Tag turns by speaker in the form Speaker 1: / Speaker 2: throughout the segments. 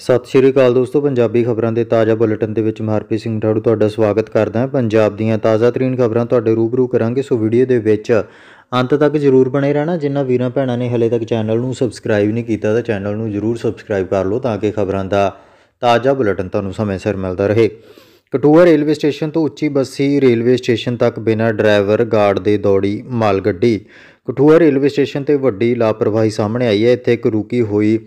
Speaker 1: ਸਤਿ ਸ਼੍ਰੀ ਅਕਾਲ ਦੋਸਤੋ ਪੰਜਾਬੀ ਖਬਰਾਂ ਦੇ ਤਾਜ਼ਾ ਬੁਲੇਟਿਨ ਦੇ ਵਿੱਚ ਮਹਾਰਪੀ ਸਿੰਘ ਢਾੜੂ ਤੁਹਾਡਾ ਸਵਾਗਤ ਕਰਦਾ ਹਾਂ ਪੰਜਾਬ ਦੀਆਂ ਤਾਜ਼ਾ ਤਰੀਨ ਖਬਰਾਂ ਤੁਹਾਡੇ ਰੂਬਰੂ ਕਰਾਂਗੇ ਸੋ ਵੀਡੀਓ ਦੇ ਵਿੱਚ ਅੰਤ ਤੱਕ ਜਰੂਰ ਬਣੇ ਰਹਿਣਾ ਜਿਨ੍ਹਾਂ ਵੀਰਾਂ ਭੈਣਾਂ ਨੇ ਹਲੇ ਤੱਕ ਚੈਨਲ ਨੂੰ ਸਬਸਕ੍ਰਾਈਬ ਨਹੀਂ ਕੀਤਾ ਤਾਂ ਚੈਨਲ ਨੂੰ ਜਰੂਰ ਸਬਸਕ੍ਰਾਈਬ ਕਰ ਲਓ ਤਾਂ ਕਿ ਖਬਰਾਂ ਦਾ ਤਾਜ਼ਾ ਬੁਲੇਟਿਨ ਤੁਹਾਨੂੰ ਸਮੇਂ ਸਿਰ ਮਿਲਦਾ ਰਹੇ ਕਟੂਆ ਰੇਲਵੇ ਸਟੇਸ਼ਨ ਤੋਂ ਉੱਚੀ ਬੱਸੀ ਰੇਲਵੇ ਸਟੇਸ਼ਨ ਤੱਕ ਬਿਨਾਂ ਡਰਾਈਵਰ ਗਾਰਡ ਦੇ ਦੌੜੀ ਮਾਲ ਗੱਡੀ ਕਟੂਆ ਰੇਲਵੇ ਸਟੇਸ਼ਨ ਤੇ ਵੱਡੀ ਲਾਪਰਵਾਹੀ ਸਾਹਮਣੇ ਆਈ ਹੈ ਇੱਥੇ ਇੱਕ ਰੁਕੀ ਹੋਈ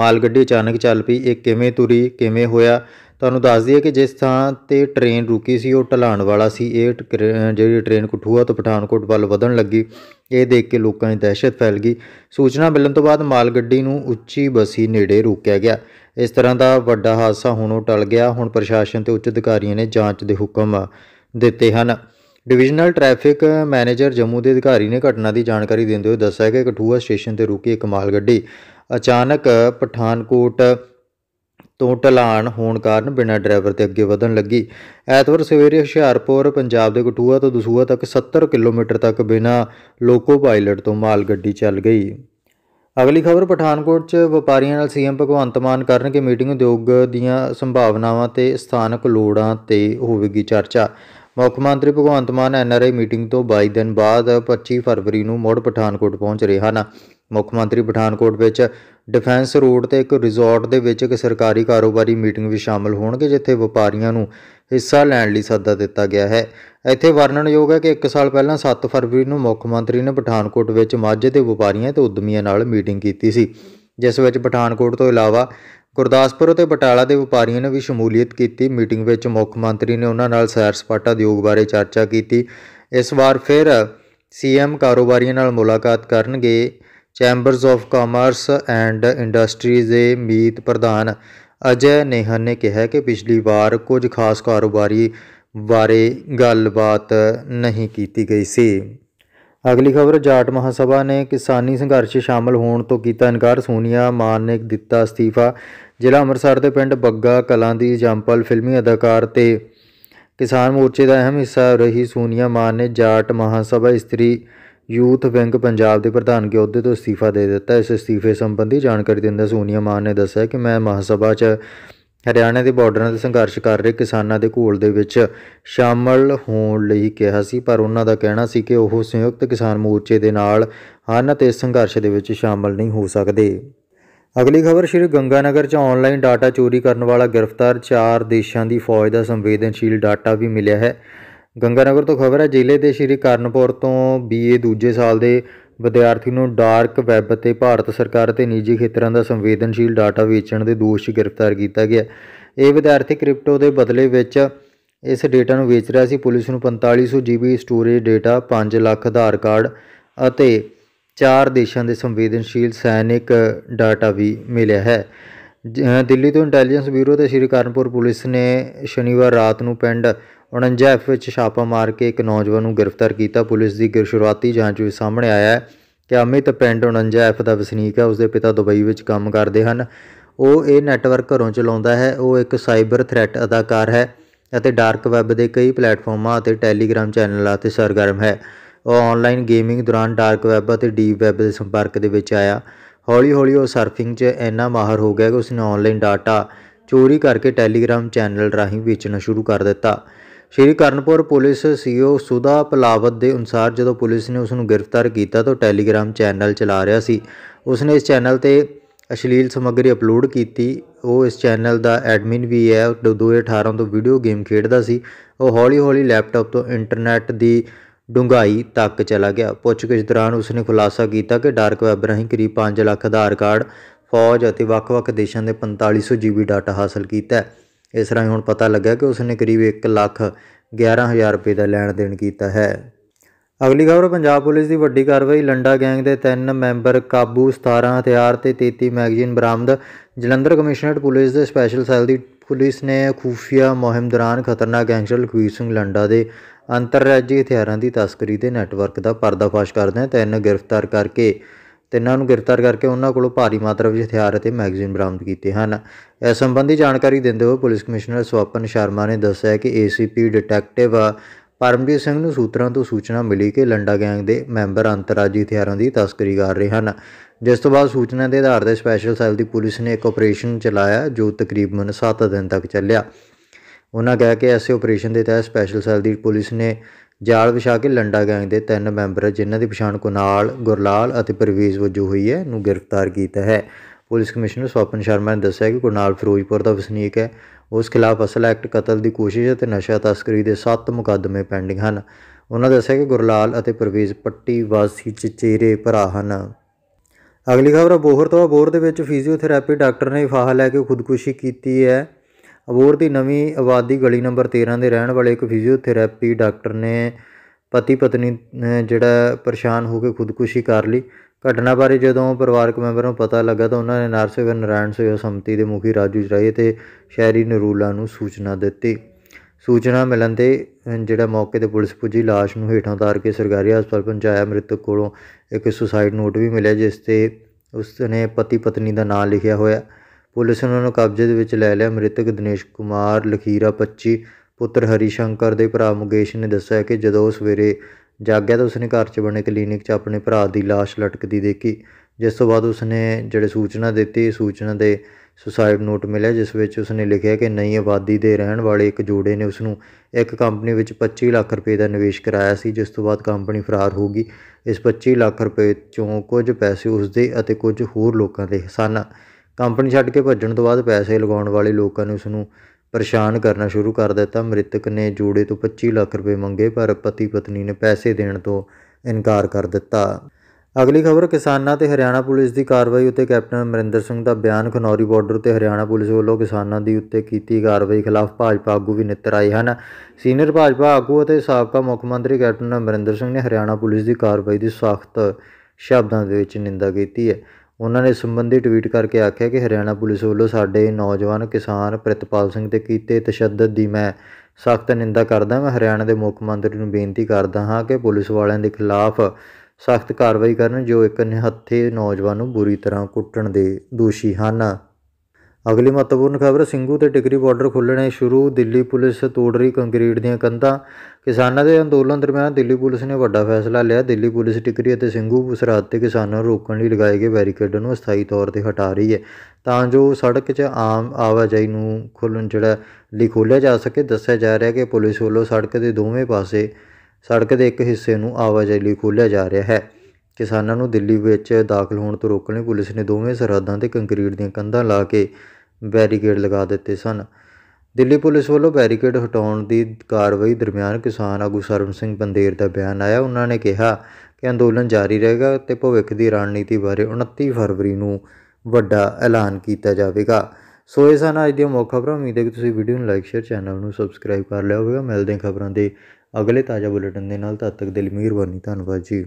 Speaker 1: ਮਾਲ ਗੱਡੀ ਅਚਾਨਕ ਚੱਲ ਪਈ ਇਹ ਕਿਵੇਂ ਤੁਰੀ ਕਿਵੇਂ ਹੋਇਆ ਤੁਹਾਨੂੰ ਦੱਸ ਦਈਏ ਕਿ ਜਿਸ ਥਾਂ ਤੇ ਟ੍ਰੇਨ ਰੁਕੀ ਸੀ ਉਹ ਢਲਾਣ ਵਾਲਾ ਸੀ ਇਹ ਜਿਹੜੀ ਟ੍ਰੇਨ ਕਠੂਆ ਤੋਂ ਪਠਾਨਕੋਟ ਵੱਲ ਵਧਣ ਲੱਗੀ ਇਹ ਦੇਖ ਕੇ ਲੋਕਾਂ 'ਚ ਦਹਿਸ਼ਤ ਫੈਲ ਗਈ ਸੂਚਨਾ ਮਿਲਣ ਤੋਂ ਬਾਅਦ ਮਾਲ ਗੱਡੀ ਨੂੰ ਉੱਚੀ ਬਸੀ ਨੇੜੇ ਰੋਕਿਆ ਗਿਆ ਇਸ ਤਰ੍ਹਾਂ ਦਾ ਵੱਡਾ ਹਾਦਸਾ ਹੁਣ ਉਹ ਟਲ ਗਿਆ ਹੁਣ ਪ੍ਰਸ਼ਾਸਨ ਤੇ ਉੱਚ ਅਧਿਕਾਰੀਆਂ ਨੇ ਜਾਂਚ ਦੇ ਹੁਕਮ ਦਿੱਤੇ ਹਨ ਡਿਵੀਜ਼ਨਲ ਟ੍ਰੈਫਿਕ ਮੈਨੇਜਰ ਜੰਮੂ ਦੇ ਅਧਿਕਾਰੀ ਨੇ ਘਟਨਾ ਦੀ ਜਾਣਕਾਰੀ ਦਿੰਦੇ ਹੋਏ ਦੱਸਿਆ ਕਿ ਕਠੂਆ ਸਟੇਸ਼ਨ ਤੇ ਰੁਕੀ ਇੱਕ ਮਾਲ ਗੱਡੀ ਅਚਾਨਕ ਪਠਾਨਕੋਟ ਤੋਂ ਢਲਾਨ ਹੋਣ ਕਾਰਨ ਬਿਨਾਂ ਡਰਾਈਵਰ ਦੇ ਅੱਗੇ ਵਧਣ ਲੱਗੀ ਐਤਵਾਰ ਸਵੇਰੇ ਹੁਸ਼ਿਆਰਪੁਰ ਪੰਜਾਬ ਦੇ ਗਟੂਆ ਤੋਂ ਦਸੂਆ ਤੱਕ 70 ਕਿਲੋਮੀਟਰ ਤੱਕ ਬਿਨਾਂ ਲੋਕੋ ਪਾਇਲਟ ਤੋਂ ਮਾਲ ਗੱਡੀ ਚੱਲ ਗਈ ਅਗਲੀ ਖਬਰ ਪਠਾਨਕੋਟ 'ਚ ਵਪਾਰੀਆਂ ਨਾਲ ਸੀਐਮ ਭਗਵੰਤ ਮਾਨ ਕਰਨਗੇ ਮੀਟਿੰਗ ਉਦਯੋਗ ਦੀਆਂ ਸੰਭਾਵਨਾਵਾਂ ਤੇ ਸਥਾਨਕ ਲੋੜਾਂ ਤੇ ਹੋਵੇਗੀ ਚਰਚਾ ਮੁੱਖ ਮੰਤਰੀ ਭਗਵੰਤ ਮਾਨ ਐਨਆਰਆਈ ਮੀਟਿੰਗ ਤੋਂ 22 ਦਿਨ ਬਾਅਦ 25 ਫਰਵਰੀ ਨੂੰ ਮੋੜ ਪਠਾਨਕੋਟ ਪਹੁੰਚ ਰਹੇ ਹਨ ਮੁੱਖ ਮੰਤਰੀ ਪਠਾਨਕੋਟ ਵਿੱਚ ਡਿਫੈਂਸ ਰੋਡ ਤੇ ਇੱਕ ਰਿਜ਼ੋਰਟ ਦੇ ਵਿੱਚ ਇੱਕ ਸਰਕਾਰੀ ਕਾਰੋਬਾਰੀ ਮੀਟਿੰਗ ਵਿੱਚ ਸ਼ਾਮਲ ਹੋਣਗੇ ਜਿੱਥੇ ਵਪਾਰੀਆਂ ਨੂੰ ਹਿੱਸਾ ਲੈਣ ਲਈ ਸੱਦਾ ਦਿੱਤਾ ਗਿਆ ਹੈ ਇੱਥੇ ਵਰਣਨਯੋਗ ਹੈ ਕਿ 1 ਸਾਲ ਪਹਿਲਾਂ 7 ਫਰਵਰੀ ਨੂੰ ਮੁੱਖ ਮੰਤਰੀ ਨੇ ਪਠਾਨਕੋਟ ਵਿੱਚ ਮਾਝੇ ਦੇ ਵਪਾਰੀਆਂ ਤੇ ਉਦਮੀਆਂ ਨਾਲ ਮੀਟਿੰਗ ਕੀਤੀ ਸੀ ਜਿਸ ਵਿੱਚ ਪਠਾਨਕੋਟ ਤੋਂ ਇਲਾਵਾ ਗੁਰਦਾਸਪੁਰ ਅਤੇ ਬਟਾਲਾ ਦੇ ਵਪਾਰੀਆਂ ਨੇ ਵੀ ਸ਼ਮੂਲੀਅਤ ਕੀਤੀ ਮੀਟਿੰਗ ਵਿੱਚ ਮੁੱਖ ਮੰਤਰੀ ਨੇ ਉਹਨਾਂ ਨਾਲ ਸੈਰ ਸਪਾਟਾ ਉਦਯੋਗ ਬਾਰੇ ਚਰਚਾ ਕੀਤੀ ਇਸ ਵਾਰ ਫਿਰ ਸੀਐਮ ਕਾਰੋਬਾਰੀਆਂ ਨਾਲ ਮੁਲਾਕਾਤ ਕਰਨਗੇ chambers of commerce and industries ਦੇ ਮੀਤ ਪ੍ਰਧਾਨ ਅਜੇ ਨੇਹਨ ਨੇ ਕਿਹਾ ਕਿ ਪਿਛਲੀ ਵਾਰ ਕੁਝ ਖਾਸ ਕਾਰੋਬਾਰੀ ਬਾਰੇ ਗੱਲਬਾਤ ਨਹੀਂ ਕੀਤੀ ਗਈ ਸੀ ਅਗਲੀ ਖਬਰ ਜਾਟ ਮਹਾਸਭਾ ਨੇ ਕਿਸਾਨੀ ਸੰਘਰਸ਼ ਸ਼ਾਮਲ ਹੋਣ ਤੋਂ ਕੀਤਾ ਇਨਕਾਰ ਸੋਨੀਆ ਮਾਨ ਨੇ ਦਿੱਤਾ ਅਸਤੀਫਾ ਜ਼ਿਲ੍ਹਾ ਅੰਮ੍ਰਿਤਸਰ ਦੇ ਪਿੰਡ ਬੱਗਾ ਕਲਾਂ ਦੀ ਜੰਪਲ ਫਿਲਮੀ ਅਦਾਕਾਰ ਤੇ ਕਿਸਾਨ ਮੋਰਚੇ ਦਾ ਅਹਿਮ ਹਿੱਸਾ ਰਹੀ ਸੋਨੀਆ ਮਾਨ ਨੇ ਜਾਟ ਮਹਾਸਭਾ ਇਸਤਰੀ ਯੂਥ ਵਿੰਗ ਪੰਜਾਬ ਦੇ ਪ੍ਰਧਾਨ ਕੇ ਅਹੁਦੇ ਤੋਂ ਅਸਤੀਫਾ ਦੇ ਦਿੱਤਾ ਇਸ ਅਸਤੀਫੇ ਸੰਬੰਧੀ ਜਾਣਕਾਰੀ ਦਿੰਦਾ ਸੋਨੀਆ ਮਾਨ ਨੇ ਦੱਸਿਆ ਕਿ ਮੈਂ ਮਹਾਸਭਾ 'ਚ ਹਰਿਆਣਾ ਦੇ ਬਾਰਡਰਾਂ ਤੇ ਸੰਘਰਸ਼ ਕਰ ਰਹੇ ਕਿਸਾਨਾਂ ਦੇ ਘੋਲ ਦੇ ਵਿੱਚ ਸ਼ਾਮਲ ਹੋਣ ਲਈ ਕਿਹਾ ਸੀ ਪਰ ਉਹਨਾਂ ਦਾ ਕਹਿਣਾ ਸੀ ਕਿ ਉਹ ਸੰਯੁਕਤ ਕਿਸਾਨ ਮੋਰਚੇ ਦੇ ਨਾਲ ਹਨ ਅਤੇ ਇਸ ਸੰਘਰਸ਼ ਦੇ ਵਿੱਚ ਸ਼ਾਮਲ ਨਹੀਂ ਹੋ ਸਕਦੇ ਅਗਲੀ ਖਬਰ ਸ਼੍ਰੀ ਗੰਗਾਨਗਰ 'ਚ ਆਨਲਾਈਨ ਡਾਟਾ ਚੋਰੀ ਕਰਨ ਵਾਲਾ ਗ੍ਰਿਫਤਾਰ ਚਾਰ ਦੇਸ਼ਾਂ ਦੀ ਫੌਜ ਦਾ ਸੰਵੇਦਨਸ਼ੀਲ ਡਾਟਾ ਵੀ ਮਿਲਿਆ ਹੈ ਗੰਗਾਨਗਰ ਤੋਂ ਖਬਰ ਹੈ ਜ਼ਿਲ੍ਹੇ ਦੇ ਸ਼੍ਰੀ ਕਰਨਪੁਰ ਤੋਂ ਬੀਏ ਦੂਜੇ ਸਾਲ ਦੇ ਵਿਦਿਆਰਥੀ ਨੂੰ ਡਾਰਕ ਵੈਬ ਤੇ ਭਾਰਤ ਸਰਕਾਰ ਤੇ ਨਿੱਜੀ ਖੇਤਰਾਂ ਦਾ ਸੰਵੇਦਨਸ਼ੀਲ ਡਾਟਾ ਵੇਚਣ ਦੇ ਦੋਸ਼ ਵਿੱਚ ਗ੍ਰਿਫਤਾਰ ਕੀਤਾ ਗਿਆ ਇਹ ਵਿਦਿਆਰਥੀ ਕ੍ਰਿਪਟੋ ਦੇ ਬਦਲੇ ਵਿੱਚ ਇਸ ਡੇਟਾ ਨੂੰ ਵੇਚ ਰਿਹਾ ਸੀ ਪੁਲਿਸ ਨੂੰ 4500 GB storage data 5 lakh Aadhaar card ਅਤੇ ਚਾਰ ਦੇਸ਼ਾਂ ਦੇ ਸੰਵੇਦਨਸ਼ੀਲ ਸੈਨਿਕ ਡਾਟਾ ਵੀ ਮਿਲਿਆ ਹੈ ਦਿੱਲੀ ਤੋਂ ਇੰਟੈਲੀਜੈਂਸ ਬਿਊਰੋ ਤੇ ਸ਼੍ਰੀ ਕਰਨਪੁਰ ਪੁਲਿਸ ਨੇ ਸ਼ਨੀਵਾਰ ਰਾਤ ਨੂੰ ਪਿੰਡ 49 ਐਫ ਵਿੱਚ ਛਾਪਾ ਮਾਰ ਕੇ ਇੱਕ ਨੌਜਵਾਨ ਨੂੰ ਗ੍ਰਿਫਤਾਰ ਕੀਤਾ ਪੁਲਿਸ ਦੀ ਸ਼ੁਰੂਆਤੀ ਜਾਂਚ ਵਿੱਚ ਸਾਹਮਣੇ ਆਇਆ ਹੈ ਕਿ ਅਮਿਤ ਪਿੰਡ 49 ਐਫ ਦਾ ਵਸਨੀਕ ਹੈ ਉਸਦੇ ਪਿਤਾ ਦੁਬਈ ਵਿੱਚ ਕੰਮ ਕਰਦੇ ਹਨ ਉਹ ਇਹ ਨੈਟਵਰਕ ਘਰੋਂ ਚਲਾਉਂਦਾ ਹੈ ਉਹ ਇੱਕ ਸਾਈਬਰ ਥ੍ਰੈਟ ਅਦਾਕਾਰ ਹੈ ਅਤੇ ਡਾਰਕ ਵੈਬ ਦੇ ਕਈ ਪਲੇਟਫਾਰਮਾਂ ਅਤੇ ਟੈਲੀਗ੍ਰਾਮ ਚੈਨਲਾਂ ਤੇ ਸਰਗਰਮ ਹੈ ਉਹ ਆਨਲਾਈਨ ਗੇਮਿੰਗ ਦੌਰਾਨ ਡਾਰਕ ਵੈਬ ਅਤੇ ਡੀਪ ਵੈਬ ਦੇ ਸੰਪਰਕ ਦੇ ਵਿੱਚ ਆਇਆ ਹੌਲੀ-ਹੌਲੀ ਉਹ ਸਰਫਿੰਗ 'ਚ ਇੰਨਾ ਮਾਹਰ ਹੋ ਗਿਆ ਕਿ ਉਸਨੇ ਆਨਲਾਈਨ ਡਾਟਾ ਚੋਰੀ ਕਰਕੇ ਟੈਲੀਗ੍ਰਾਮ ਚੈਨਲ ਰਾਹੀਂ ਵੇਚਣਾ ਸ਼ੁਰੂ ਕਰ ਦਿੱਤਾ ਸ਼੍ਰੀ ਕਰਨਪੁਰ ਪੁਲਿਸ ਸੀਓ ਸੁਦਾ ਪਲਾਵਤ ਦੇ ਅਨੁਸਾਰ ਜਦੋਂ ਪੁਲਿਸ ਨੇ ਉਸ ਨੂੰ ਗ੍ਰਿਫਤਾਰ ਕੀਤਾ ਤਾਂ ਟੈਲੀਗ੍ਰਾਮ ਚੈਨਲ ਚਲਾ ਰਿਹਾ ਸੀ ਉਸ ਨੇ ਇਸ ਚੈਨਲ ਤੇ ਅਸ਼ਲੀਲ ਸਮੱਗਰੀ ਅਪਲੋਡ ਕੀਤੀ ਉਹ ਇਸ ਚੈਨਲ ਦਾ ਐਡਮਿਨ ਵੀ ਹੈ 2018 ਤੋਂ ਵੀਡੀਓ ਗੇਮ ਖੇਡਦਾ ਸੀ ਉਹ ਹੌਲੀ-ਹੌਲੀ ਲੈਪਟਾਪ ਤੋਂ ਇੰਟਰਨੈਟ ਦੀ ਡੁੰਗਾਈ ਤੱਕ ਚਲਾ ਗਿਆ ਪੁੱਛਗਿੱਛ ਦੌਰਾਨ ਉਸ ਨੇ ਖੁਲਾਸਾ ਕੀਤਾ ਕਿ ਡਾਰਕ ਵੈਬ ਰਾਹੀਂ ਕਰੀਬ 5 ਲੱਖ ਆਧਾਰ ਕਾਰਡ ਫੌਜ ਅਤੇ ਵੱਖ-ਵੱਖ ਦੇਸ਼ਾਂ ਦੇ 4500 ਜੀਬੀ ਡਾਟਾ ਹਾਸਲ ਕੀਤਾ ਹੈ ਇਸ ਰਾਹੀਂ ਹੁਣ ਪਤਾ ਲੱਗਾ ਕਿ ਉਸਨੇ ਕਰੀਬ 1 ਲੱਖ 11000 ਰੁਪਏ ਦਾ ਲੈਣ ਦੇਣ ਕੀਤਾ ਹੈ ਅਗਲੀ ਖਬਰ ਪੰਜਾਬ ਪੁਲਿਸ ਦੀ ਵੱਡੀ ਕਾਰਵਾਈ ਲੰਡਾ ਗੈਂਗ ਦੇ 3 ਮੈਂਬਰ ਕਾਬੂ 17 ਹਥਿਆਰ ਤੇ 33 ਮੈਗਜ਼ੀਨ ਬਰਾਮਦ ਜਲੰਧਰ ਕਮਿਸ਼ਨਰਟ ਪੁਲਿਸ ਦੇ ਸਪੈਸ਼ਲ ਸੈੱਲ ਦੀ ਪੁਲਿਸ ਨੇ ਖੂਫੀਆ ਮੁਹਿੰਮ ਦੌਰਾਨ ਖਤਰਨਾਕ ਗੈਂਗਸਟਰ ਲਖਵੀਰ ਸਿੰਘ ਲੰਡਾ ਦੇ ਅੰਤਰਰਾਜੀ ਹਥਿਆਰਾਂ ਦੀ ਤਸਕਰੀ ਦੇ ਨੈਟਵਰਕ ਦਾ ਪਰਦਾਫਾਸ਼ ਕਰਦਿਆਂ ਤਿੰਨ ਗ੍ਰਿਫਤਾਰ ਕਰਕੇ ਤਿੰਨਾਂ ਨੂੰ ਗ੍ਰਿਫਤਾਰ ਕਰਕੇ ਉਹਨਾਂ ਕੋਲੋਂ ਭਾਰੀ ਮਾਤਰਾ ਵਿੱਚ ਹਥਿਆਰ ਅਤੇ ਮੈਗਜ਼ੀਨ ਬਰਾਮਦ ਕੀਤੇ ਹਨ ਇਸ ਸੰਬੰਧੀ ਜਾਣਕਾਰੀ ਦਿੰਦੇ ਹੋਏ ਪੁਲਿਸ ਕਮਿਸ਼ਨਰ ਸਵਪਨ ਸ਼ਰਮਾ ਨੇ ਦੱਸਿਆ ਕਿ ਏਸੀਪੀ ਡਿਟੈਕਟਿਵ ਪਰਮਜੀਤ ਸਿੰਘ ਨੂੰ ਸੂਤਰਾਂ ਤੋਂ ਸੂਚਨਾ ਮਿਲੀ ਕਿ ਲੰਡਾ ਗੈਂਗ ਦੇ ਮੈਂਬਰ ਅੰਤਰਰਾਜੀ ਹਥਿਆਰਾਂ ਦੀ ਤਸਕਰੀ ਕਰ ਰਹੇ ਹਨ ਜਿਸ ਤੋਂ ਬਾਅਦ ਸੂਚਨਾ ਦੇ ਆਧਾਰ ਤੇ ਸਪੈਸ਼ਲ ਸੈੱਲ ਦੀ ਪੁਲਿਸ ਨੇ ਇੱਕ ਆਪਰੇਸ਼ਨ ਚਲਾਇਆ ਜੋ ਤਕਰੀਬਨ 7 ਦਿਨ ਤੱਕ ਚੱਲਿਆ ਉਹਨਾਂ ਕਹਿ ਕੇ ਐਸੇ ਆਪਰੇਸ਼ਨ ਦੇ ਤਹਿਤ ਸਪੈਸ਼ਲ ਸੈੱਲ ਦੀ ਪੁਲਿਸ ਨੇ ਜਾਲ ਵਿਛਾ ਕੇ ਲੰਡਾ ਗੈਂਗ ਦੇ ਤਿੰਨ ਮੈਂਬਰ ਜਿਨ੍ਹਾਂ ਦੀ ਪਛਾਣ ਕੁਨਾਲ ਗੁਰਲਾਲ ਅਤੇ ਪਰਵੇਜ਼ ਵਜੋਂ ਹੋਈ ਹੈ ਨੂੰ ਗ੍ਰਿਫਤਾਰ ਕੀਤਾ ਹੈ ਪੁਲਿਸ ਕਮਿਸ਼ਨਰ ਸਵਪਨ ਸ਼ਰਮਾ ਨੇ ਦੱਸਿਆ ਕਿ ਕੁਨਾਲ ਫਿਰੋਜ਼ਪੁਰ ਦਾ ਵਸਨੀਕ ਹੈ ਉਸ ਖਿਲਾਫ ਅਸਲ ਐਕਟ ਕਤਲ ਦੀ ਕੋਸ਼ਿਸ਼ ਅਤੇ ਨਸ਼ਾ ਤਸਕਰੀ ਦੇ 7 ਮੁਕੱਦਮੇ ਪੈਂਡਿੰਗ ਹਨ ਉਹਨਾਂ ਦੱਸਿਆ ਕਿ ਗੁਰਲਾਲ ਅਤੇ ਪਰਵੇਜ਼ ਪੱਟੀ ਵਾਸੀ ਚਚੇਰੇ ਭਰਾ ਹਨ ਅਗਲੀ ਖਬਰ ਬੋਹਰ ਤੋਂ ਬੋਹਰ ਦੇ ਵਿੱਚ ਫਿਜ਼ੀਓਥੈਰੇਪੀ ਡਾਕਟਰ ਨੇ ਫਾਹਾ ਲੈ ਕੇ ਖੁਦਕੁਸ਼ੀ ਕੀਤੀ ਹੈ ਅਬੋਰ ਦੀ ਨਵੀਂ ਆਬਾਦੀ ਗਲੀ ਨੰਬਰ 13 ਦੇ ਰਹਿਣ ਵਾਲੇ ਇੱਕ ਫਿਜ਼ੀਓਥੈਰੇਪੀ ਡਾਕਟਰ ਨੇ ਪਤੀ ਪਤਨੀ ਜਿਹੜਾ ਪਰੇਸ਼ਾਨ ਹੋ ਕੇ ਖੁਦਕੁਸ਼ੀ ਕਰ ਲਈ ਘਟਨਾ ਬਾਰੇ ਜਦੋਂ ਪਰਿਵਾਰਕ ਮੈਂਬਰ ਨੂੰ ਪਤਾ ਲੱਗਾ ਤਾਂ ਉਹਨਾਂ ਨੇ ਨਾਰਸੇਵਰ ਨਾਰਾਇਣ ਸਿੰਘ ਸੰਮਤੀ ਦੇ ਮੁਖੀ ਰਾਜੂ ਜਰਾਏ ਤੇ ਸ਼ਹਿਰੀ ਨਰੂਲਾ ਨੂੰ ਸੂਚਨਾ ਦਿੱਤੀ ਸੂਚਨਾ ਮਿਲਣ ਤੇ ਜਿਹੜਾ ਮੌਕੇ ਤੇ ਪੁਲਿਸ ਪੁੱਜੀ লাশ ਨੂੰ ਹੇਠਾਂ ਉਤਾਰ ਕੇ ਸਰਕਾਰੀ ਹਸਪਤਾਲ ਪਹੁੰਚਾਇਆ ਮ੍ਰਿਤਕ ਕੋਲੋਂ ਇੱਕ ਸੁਸਾਈਡ ਨੋਟ ਵੀ ਮਿਲਿਆ ਜਿਸ ਤੇ ਉਸ ਨੇ ਪਤੀ ਪਤਨੀ ਦਾ ਨਾਮ ਲਿਖਿਆ ਹੋਇਆ ਪੁਲਿਸ ਉਹਨਾਂ ਨੂੰ ਕਬਜ਼ੇ ਦੇ ਵਿੱਚ ਲੈ ਲਿਆ ਮ੍ਰਿਤਕ ਦਿਨੇਸ਼ ਕੁਮਾਰ ਲਖੀਰਾ 25 ਪੁੱਤਰ ਹਰੀ ਸ਼ੰਕਰ ਦੇ ਭਰਾ ਮੁਕੇਸ਼ ਨੇ ਦੱਸਿਆ ਕਿ ਜਦੋਂ ਉਹ ਸਵੇਰੇ ਜਾਗਿਆ ਤਾਂ ਉਸਨੇ ਘਰ 'ਚ ਬਣੇ ਕਲੀਨਿਕ 'ਚ ਆਪਣੇ ਭਰਾ ਦੀ ਲਾਸ਼ ਲਟਕਦੀ ਦੇਖੀ ਜਿਸ ਤੋਂ ਬਾਅਦ ਉਸਨੇ ਜਿਹੜੇ ਸੂਚਨਾ ਦਿੱਤੀ ਸੂਚਨਾ ਦੇ ਸੁਸਾਈਡ ਨੋਟ ਮਿਲਿਆ ਜਿਸ ਵਿੱਚ ਉਸਨੇ ਲਿਖਿਆ ਕਿ ਨਈ ਆਬਾਦੀ ਦੇ ਰਹਿਣ ਵਾਲੇ ਇੱਕ ਜੋੜੇ ਨੇ ਉਸ ਨੂੰ ਇੱਕ ਕੰਪਨੀ ਵਿੱਚ 25 ਲੱਖ ਰੁਪਏ ਦਾ ਨਿਵੇਸ਼ ਕਰਾਇਆ ਸੀ ਜਿਸ ਤੋਂ ਬਾਅਦ ਕੰਪਨੀ ਫਰਾਰ ਹੋ ਗਈ ਇਸ 25 ਲੱਖ ਰੁਪਏ ਚੋਂ ਕੁਝ ਪੈਸੇ ਉਸਦੇ ਅਤੇ ਕੁਝ ਹੋਰ ਲੋਕਾਂ ਦੇ ਸਨ ਕੰਪਨੀ ਛੱਡ ਕੇ ਭੱਜਣ ਤੋਂ ਬਾਅਦ ਪੈਸੇ ਲਗਾਉਣ ਵਾਲੇ ਲੋਕਾਂ ਨੇ ਉਸ ਨੂੰ ਪਰੇਸ਼ਾਨ ਕਰਨਾ ਸ਼ੁਰੂ ਕਰ ਦਿੱਤਾ ਮ੍ਰਿਤਕ ਨੇ ਜੋੜੇ ਤੋਂ 25 ਲੱਖ ਰੁਪਏ ਮੰਗੇ ਪਰ ਪਤੀ ਪਤਨੀ ਨੇ ਪੈਸੇ ਦੇਣ ਤੋਂ ਇਨਕਾਰ ਕਰ ਦਿੱਤਾ ਅਗਲੀ ਖਬਰ ਕਿਸਾਨਾਂ ਤੇ ਹਰਿਆਣਾ ਪੁਲਿਸ ਦੀ ਕਾਰਵਾਈ ਉੱਤੇ ਕੈਪਟਨ ਅਮਰਿੰਦਰ ਸਿੰਘ ਦਾ ਬਿਆਨ ਖਨੌਰੀ ਬਾਰਡਰ ਤੇ ਹਰਿਆਣਾ ਪੁਲਿਸ ਵੱਲੋਂ ਕਿਸਾਨਾਂ ਦੀ ਉੱਤੇ ਕੀਤੀ ਕਾਰਵਾਈ ਖਿਲਾਫ ਭਾਜਪਾ ਆਗੂ ਵੀ ਨਿੱਤਰ ਆਏ ਹਨ ਸੀਨੀਅਰ ਭਾਜਪਾ ਆਗੂ ਅਤੇ ਸਾਬਕਾ ਮੁੱਖ ਮੰਤਰੀ ਕੈਪਟਨ ਅਮਰਿੰਦਰ ਸਿੰਘ ਨੇ ਹਰਿਆਣਾ ਪੁਲਿਸ ਦੀ ਕਾਰਵਾਈ ਦੀ ਸਖਤ ਸ਼ਬਦਾਂ ਦੇ ਵਿੱਚ ਨਿੰਦਾ ਕੀਤੀ ਹੈ ਉਹਨਾਂ ਨੇ ਸੰਬੰਧੀ ਟਵੀਟ ਕਰਕੇ ਆਖਿਆ ਕਿ ਹਰਿਆਣਾ ਪੁਲਿਸ ਵੱਲੋਂ ਸਾਡੇ ਨੌਜਵਾਨ ਕਿਸਾਨ ਪ੍ਰਿਤਪਾਲ ਸਿੰਘ ਤੇ ਕੀਤੇ ਤਸ਼ੱਦਦ ਦੀ ਮੈਂ ਸਖਤ ਨਿੰਦਾ ਕਰਦਾ ਮੈਂ ਹਰਿਆਣਾ ਦੇ ਮੁੱਖ ਮੰਤਰੀ ਨੂੰ ਬੇਨਤੀ ਕਰਦਾ ਹਾਂ ਕਿ ਪੁਲਿਸ ਵਾਲਿਆਂ ਦੇ ਖਿਲਾਫ ਸਖਤ ਕਾਰਵਾਈ ਕਰਨ ਜੋ ਇੱਕ ਨਿਹੱਥੇ ਨੌਜਵਾਨ ਨੂੰ ਬੁਰੀ ਤਰ੍ਹਾਂ ਕੁੱਟਣ ਦੇ ਦੋਸ਼ੀ ਹਨ ਅਗਲੀ ਮਹੱਤਵਪੂਰਨ ਖਬਰ ਸਿੰਘੂ ਤੇ ਟਿਕਰੀ ਬਾਰਡਰ ਖੁੱਲਣੇ ਸ਼ੁਰੂ ਦਿੱਲੀ ਪੁਲਿਸ ਤੋੜ ਰਹੀ ਕੰਕਰੀਟ ਦੀਆਂ ਕੰਧਾਂ ਕਿਸਾਨਾਂ ਦੇ ਅੰਦੋਲਨ ਦਰਮਿਆਨ ਦਿੱਲੀ ਪੁਲਿਸ ਨੇ ਵੱਡਾ ਫੈਸਲਾ ਲਿਆ ਦਿੱਲੀ ਪੁਲਿਸ ਟਿਕਰੀ ਅਤੇ ਸਿੰਘੂ ਸਰਹੱਦ ਤੇ ਕਿਸਾਨਾਂ ਨੂੰ ਰੋਕਣ ਲਈ ਲਗਾਏ ਗਏ ਬੈਰੀਕੇਡ ਨੂੰ ਸਥਾਈ ਤੌਰ ਤੇ ਹਟਾ ਰਹੀ ਹੈ ਤਾਂ ਜੋ ਸੜਕ 'ਚ ਆਮ ਆਵਾਜਾਈ ਨੂੰ ਖੋਲਣ ਜਿਹੜਾ ਲਈ ਖੋਲਿਆ ਜਾ ਸਕੇ ਦੱਸਿਆ ਜਾ ਰਿਹਾ ਕਿ ਪੁਲਿਸ ਵੱਲੋਂ ਸੜਕ ਦੇ ਦੋਵੇਂ ਪਾਸੇ ਸੜਕ ਦੇ ਇੱਕ ਹਿੱਸੇ ਨੂੰ ਆਵਾਜਾਈ ਲਈ ਖੋਲਿਆ ਜਾ ਰਿਹਾ ਹੈ ਕਿਸਾਨਾਂ ਨੂੰ ਦਿੱਲੀ ਵਿੱਚ ਦਾਖਲ ਹੋਣ ਤੋਂ ਰੋਕਣ ਲਈ ਪੁਲਿਸ ਨੇ ਦੋਵੇਂ ਸਰਹੱਦਾਂ 'ਤੇ ਕੰਕਰੀਟ ਦੀਆਂ ਕੰਧਾਂ ਲਾ ਕੇ ਬੈਰੀਕੇਡ ਲਗਾ ਦਿੱਤੇ ਸਨ ਦਿੱਲੀ ਪੁਲਿਸ ਵੱਲੋਂ ਬੈਰੀਕੇਡ ਹਟਾਉਣ ਦੀ ਕਾਰਵਾਈ ਦਰਮਿਆਨ ਕਿਸਾਨ ਆਗੂ ਸਰਵਨ ਸਿੰਘ ਬੰਦੇਰ ਦਾ ਬਿਆਨ ਆਇਆ ਉਹਨਾਂ ਨੇ ਕਿਹਾ ਕਿ ਅੰਦੋਲਨ ਜਾਰੀ ਰਹੇਗਾ ਤੇ ਭਵਿੱਖ ਦੀ ਰਣਨੀਤੀ ਬਾਰੇ 29 ਫਰਵਰੀ ਨੂੰ ਵੱਡਾ ਐਲਾਨ ਕੀਤਾ ਜਾਵੇਗਾ ਸੋ ਇਹ ਸਨ ਅੱਜ ਦੀਆਂ ਮੁੱਖ ਖਬਰਾਂ ਉਮੀਦ ਹੈ ਕਿ ਤੁਸੀਂ ਵੀਡੀਓ ਨੂੰ ਲਾਈਕ ਸ਼ੇਅਰ ਚੈਨਲ ਨੂੰ ਸਬਸਕ੍ਰਾਈਬ ਕਰ ਲਿਆ ਹੋਵੇਗਾ ਮਿਲਦੇ ਹਾਂ ਖਬਰਾਂ ਦੇ ਅਗਲੇ ਤਾਜ਼ਾ ਬੁਲੇਟਿਨ ਦੇ ਨਾਲ ਤਦ ਤੱਕ ਦਿਲ ਮਿਹਰਬਾਨੀ ਧੰਨਵਾਦ ਜੀ